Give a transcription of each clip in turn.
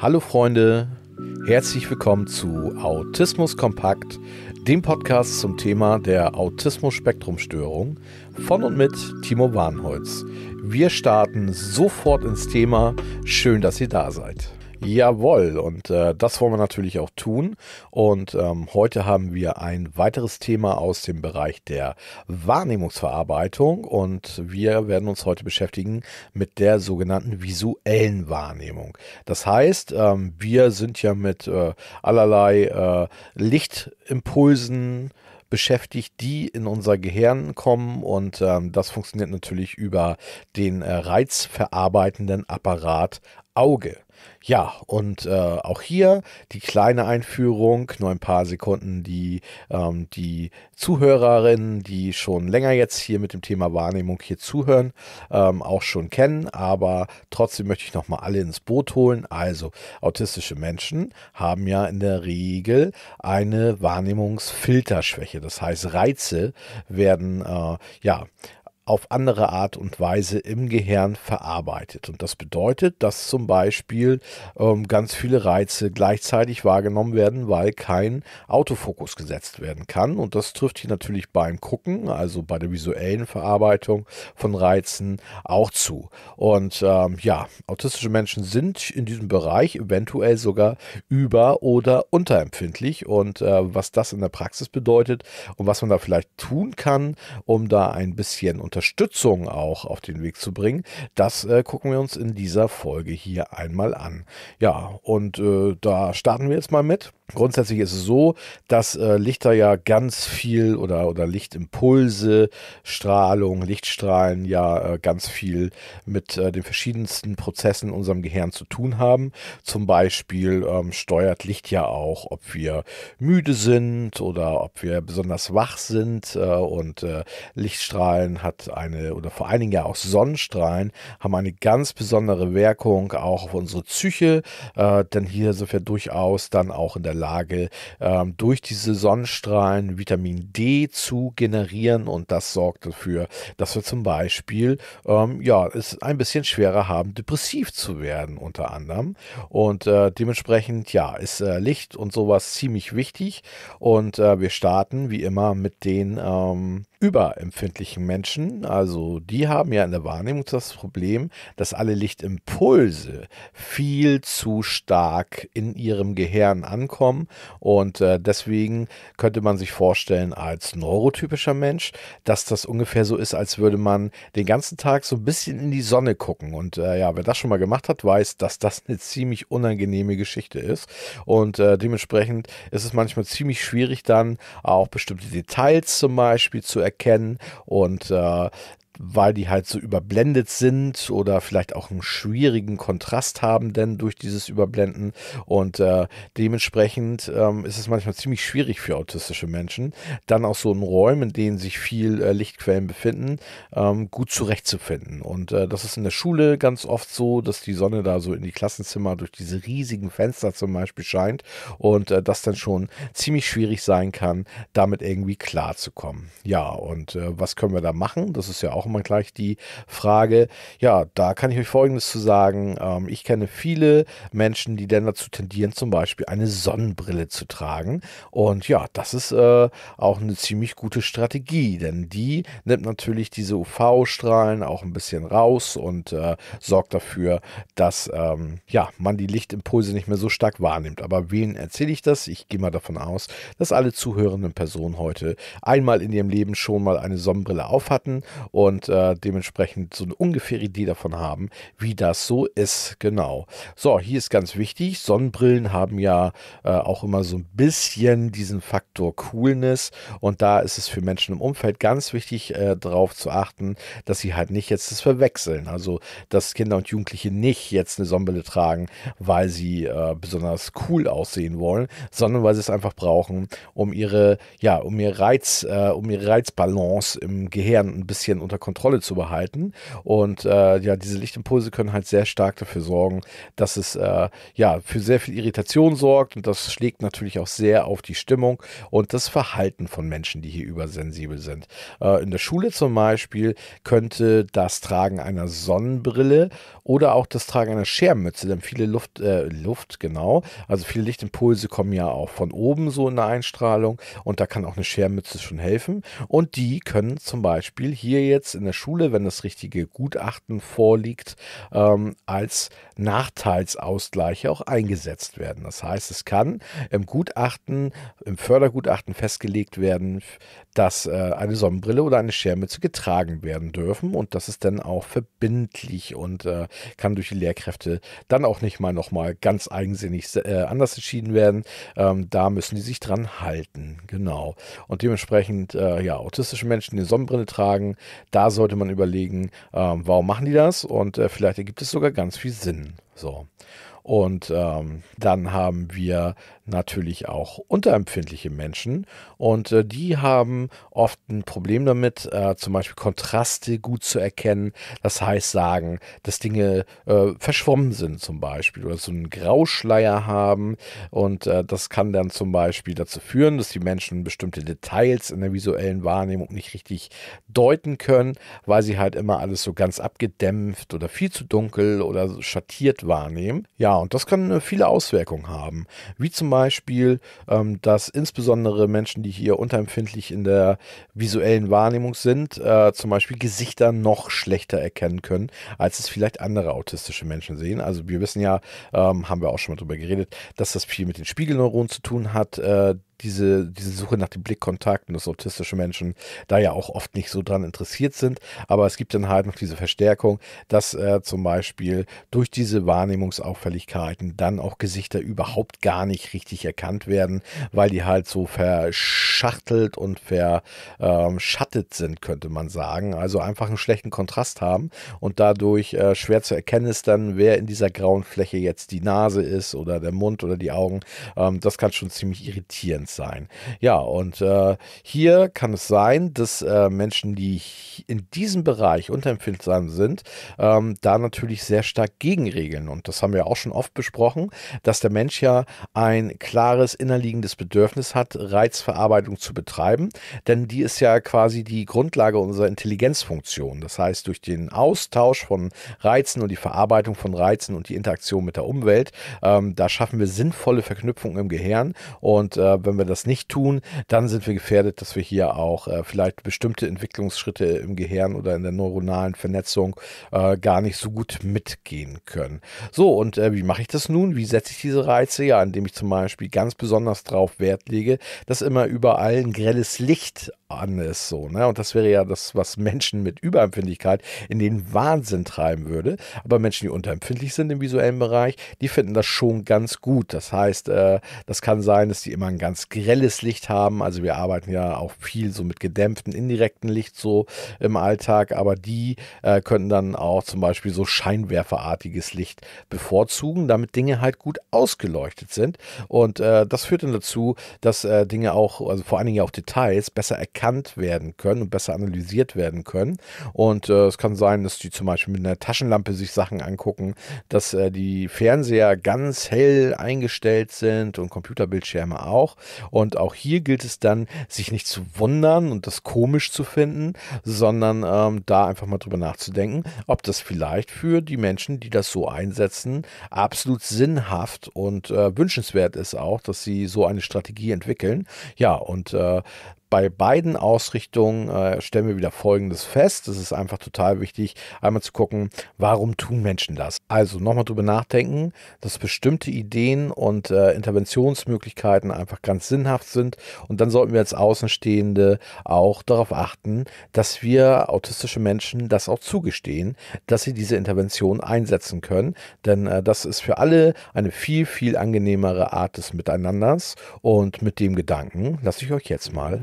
Hallo Freunde, herzlich willkommen zu Autismus Kompakt, dem Podcast zum Thema der Autismus-Spektrumstörung von und mit Timo Warnholz. Wir starten sofort ins Thema. Schön, dass ihr da seid. Jawohl, und äh, das wollen wir natürlich auch tun. Und ähm, heute haben wir ein weiteres Thema aus dem Bereich der Wahrnehmungsverarbeitung und wir werden uns heute beschäftigen mit der sogenannten visuellen Wahrnehmung. Das heißt, ähm, wir sind ja mit äh, allerlei äh, Lichtimpulsen, beschäftigt, die in unser Gehirn kommen und ähm, das funktioniert natürlich über den äh, reizverarbeitenden Apparat Auge. Ja, und äh, auch hier die kleine Einführung, nur ein paar Sekunden, die ähm, die Zuhörerinnen, die schon länger jetzt hier mit dem Thema Wahrnehmung hier zuhören, ähm, auch schon kennen. Aber trotzdem möchte ich nochmal alle ins Boot holen. Also, autistische Menschen haben ja in der Regel eine Wahrnehmungsfilterschwäche. Das heißt, Reize werden äh, ja auf andere Art und Weise im Gehirn verarbeitet. Und das bedeutet, dass zum Beispiel ähm, ganz viele Reize gleichzeitig wahrgenommen werden, weil kein Autofokus gesetzt werden kann. Und das trifft hier natürlich beim Gucken, also bei der visuellen Verarbeitung von Reizen auch zu. Und ähm, ja, autistische Menschen sind in diesem Bereich eventuell sogar über- oder unterempfindlich. Und äh, was das in der Praxis bedeutet und was man da vielleicht tun kann, um da ein bisschen unter Unterstützung auch auf den Weg zu bringen, das äh, gucken wir uns in dieser Folge hier einmal an. Ja, und äh, da starten wir jetzt mal mit. Grundsätzlich ist es so, dass äh, Lichter ja ganz viel oder, oder Lichtimpulse, Strahlung, Lichtstrahlen ja äh, ganz viel mit äh, den verschiedensten Prozessen in unserem Gehirn zu tun haben. Zum Beispiel ähm, steuert Licht ja auch, ob wir müde sind oder ob wir besonders wach sind. Äh, und äh, Lichtstrahlen hat eine oder vor allen Dingen ja auch Sonnenstrahlen haben eine ganz besondere Wirkung auch auf unsere Psyche. Äh, denn hier sind wir durchaus dann auch in der Lage, ähm, durch diese Sonnenstrahlen Vitamin D zu generieren und das sorgt dafür, dass wir zum Beispiel ähm, ja, es ein bisschen schwerer haben, depressiv zu werden unter anderem. Und äh, dementsprechend ja, ist äh, Licht und sowas ziemlich wichtig und äh, wir starten wie immer mit den ähm, überempfindlichen Menschen, also die haben ja in der Wahrnehmung das Problem, dass alle Lichtimpulse viel zu stark in ihrem Gehirn ankommen und äh, deswegen könnte man sich vorstellen als neurotypischer Mensch, dass das ungefähr so ist, als würde man den ganzen Tag so ein bisschen in die Sonne gucken und äh, ja, wer das schon mal gemacht hat, weiß, dass das eine ziemlich unangenehme Geschichte ist und äh, dementsprechend ist es manchmal ziemlich schwierig dann auch bestimmte Details zum Beispiel zu erkennen und äh, weil die halt so überblendet sind oder vielleicht auch einen schwierigen Kontrast haben, denn durch dieses Überblenden. Und äh, dementsprechend ähm, ist es manchmal ziemlich schwierig für autistische Menschen, dann auch so in Räumen, in denen sich viel äh, Lichtquellen befinden, ähm, gut zurechtzufinden. Und äh, das ist in der Schule ganz oft so, dass die Sonne da so in die Klassenzimmer durch diese riesigen Fenster zum Beispiel scheint und äh, das dann schon ziemlich schwierig sein kann, damit irgendwie klarzukommen. Ja, und äh, was können wir da machen? Das ist ja auch mal gleich die Frage. Ja, da kann ich euch Folgendes zu sagen. Ähm, ich kenne viele Menschen, die dann dazu tendieren, zum Beispiel eine Sonnenbrille zu tragen. Und ja, das ist äh, auch eine ziemlich gute Strategie, denn die nimmt natürlich diese UV-Strahlen auch ein bisschen raus und äh, sorgt dafür, dass ähm, ja, man die Lichtimpulse nicht mehr so stark wahrnimmt. Aber wen erzähle ich das? Ich gehe mal davon aus, dass alle zuhörenden Personen heute einmal in ihrem Leben schon mal eine Sonnenbrille aufhatten und und äh, dementsprechend so eine ungefähre Idee davon haben, wie das so ist. Genau. So, hier ist ganz wichtig, Sonnenbrillen haben ja äh, auch immer so ein bisschen diesen Faktor Coolness und da ist es für Menschen im Umfeld ganz wichtig, äh, darauf zu achten, dass sie halt nicht jetzt das verwechseln. Also, dass Kinder und Jugendliche nicht jetzt eine Sonnenbrille tragen, weil sie äh, besonders cool aussehen wollen, sondern weil sie es einfach brauchen, um ihre, ja, um ihr Reiz, äh, um ihre Reizbalance im Gehirn ein bisschen unter Kontrolle Kontrolle zu behalten. Und äh, ja, diese Lichtimpulse können halt sehr stark dafür sorgen, dass es äh, ja für sehr viel Irritation sorgt und das schlägt natürlich auch sehr auf die Stimmung und das Verhalten von Menschen, die hier übersensibel sind. Äh, in der Schule zum Beispiel könnte das Tragen einer Sonnenbrille oder auch das Tragen einer Schermütze, denn viele Luft, äh, Luft genau, also viele Lichtimpulse kommen ja auch von oben so in der Einstrahlung und da kann auch eine Schermütze schon helfen und die können zum Beispiel hier jetzt in der Schule, wenn das richtige Gutachten vorliegt, ähm, als Nachteilsausgleiche auch eingesetzt werden. Das heißt, es kann im Gutachten, im Fördergutachten festgelegt werden, dass äh, eine Sonnenbrille oder eine Schermütze getragen werden dürfen und das ist dann auch verbindlich und äh, kann durch die Lehrkräfte dann auch nicht mal nochmal ganz eigensinnig äh, anders entschieden werden. Ähm, da müssen die sich dran halten, genau. Und dementsprechend, äh, ja, autistische Menschen, die eine Sonnenbrille tragen, da da sollte man überlegen, ähm, warum machen die das? Und äh, vielleicht ergibt es sogar ganz viel Sinn. So. Und ähm, dann haben wir natürlich auch unterempfindliche Menschen und äh, die haben oft ein Problem damit, äh, zum Beispiel Kontraste gut zu erkennen. Das heißt sagen, dass Dinge äh, verschwommen sind zum Beispiel oder so einen Grauschleier haben und äh, das kann dann zum Beispiel dazu führen, dass die Menschen bestimmte Details in der visuellen Wahrnehmung nicht richtig deuten können, weil sie halt immer alles so ganz abgedämpft oder viel zu dunkel oder schattiert wahrnehmen. Ja, und das kann äh, viele Auswirkungen haben, wie zum Beispiel Beispiel, ähm, dass insbesondere Menschen, die hier unterempfindlich in der visuellen Wahrnehmung sind, äh, zum Beispiel Gesichter noch schlechter erkennen können, als es vielleicht andere autistische Menschen sehen. Also wir wissen ja, ähm, haben wir auch schon mal drüber geredet, dass das viel mit den Spiegelneuronen zu tun hat, äh, diese, diese Suche nach dem Blickkontakten, dass autistische Menschen da ja auch oft nicht so dran interessiert sind. Aber es gibt dann halt noch diese Verstärkung, dass äh, zum Beispiel durch diese Wahrnehmungsauffälligkeiten dann auch Gesichter überhaupt gar nicht richtig erkannt werden, weil die halt so verschachtelt und verschattet ähm, sind, könnte man sagen. Also einfach einen schlechten Kontrast haben und dadurch äh, schwer zu erkennen ist dann, wer in dieser grauen Fläche jetzt die Nase ist oder der Mund oder die Augen. Ähm, das kann schon ziemlich irritierend Intelligenz sein. Ja, und äh, hier kann es sein, dass äh, Menschen, die in diesem Bereich unterempfindsam sind, ähm, da natürlich sehr stark gegenregeln. Und das haben wir auch schon oft besprochen, dass der Mensch ja ein klares innerliegendes Bedürfnis hat, Reizverarbeitung zu betreiben, denn die ist ja quasi die Grundlage unserer Intelligenzfunktion. Das heißt, durch den Austausch von Reizen und die Verarbeitung von Reizen und die Interaktion mit der Umwelt, ähm, da schaffen wir sinnvolle Verknüpfungen im Gehirn. Und äh, wenn wir das nicht tun, dann sind wir gefährdet, dass wir hier auch äh, vielleicht bestimmte Entwicklungsschritte im Gehirn oder in der neuronalen Vernetzung äh, gar nicht so gut mitgehen können. So, und äh, wie mache ich das nun? Wie setze ich diese Reize? Ja, indem ich zum Beispiel ganz besonders darauf Wert lege, dass immer überall ein grelles Licht an ist so, ne? Und das wäre ja das, was Menschen mit Überempfindlichkeit in den Wahnsinn treiben würde. Aber Menschen, die unterempfindlich sind im visuellen Bereich, die finden das schon ganz gut. Das heißt, äh, das kann sein, dass die immer ein ganz grelles Licht haben. Also wir arbeiten ja auch viel so mit gedämpftem, indirekten Licht so im Alltag, aber die äh, können dann auch zum Beispiel so scheinwerferartiges Licht bevorzugen, damit Dinge halt gut ausgeleuchtet sind. Und äh, das führt dann dazu, dass äh, Dinge auch, also vor allen Dingen auch Details, besser erkennen erkannt werden können und besser analysiert werden können. Und äh, es kann sein, dass die zum Beispiel mit einer Taschenlampe sich Sachen angucken, dass äh, die Fernseher ganz hell eingestellt sind und Computerbildschirme auch. Und auch hier gilt es dann, sich nicht zu wundern und das komisch zu finden, sondern ähm, da einfach mal drüber nachzudenken, ob das vielleicht für die Menschen, die das so einsetzen, absolut sinnhaft und äh, wünschenswert ist auch, dass sie so eine Strategie entwickeln. Ja, und äh, bei beiden Ausrichtungen äh, stellen wir wieder Folgendes fest. Es ist einfach total wichtig, einmal zu gucken, warum tun Menschen das? Also nochmal drüber nachdenken, dass bestimmte Ideen und äh, Interventionsmöglichkeiten einfach ganz sinnhaft sind. Und dann sollten wir als Außenstehende auch darauf achten, dass wir autistische Menschen das auch zugestehen, dass sie diese Intervention einsetzen können. Denn äh, das ist für alle eine viel, viel angenehmere Art des Miteinanders. Und mit dem Gedanken lasse ich euch jetzt mal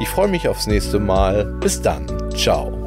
Ich freue mich aufs nächste Mal. Bis dann. Ciao.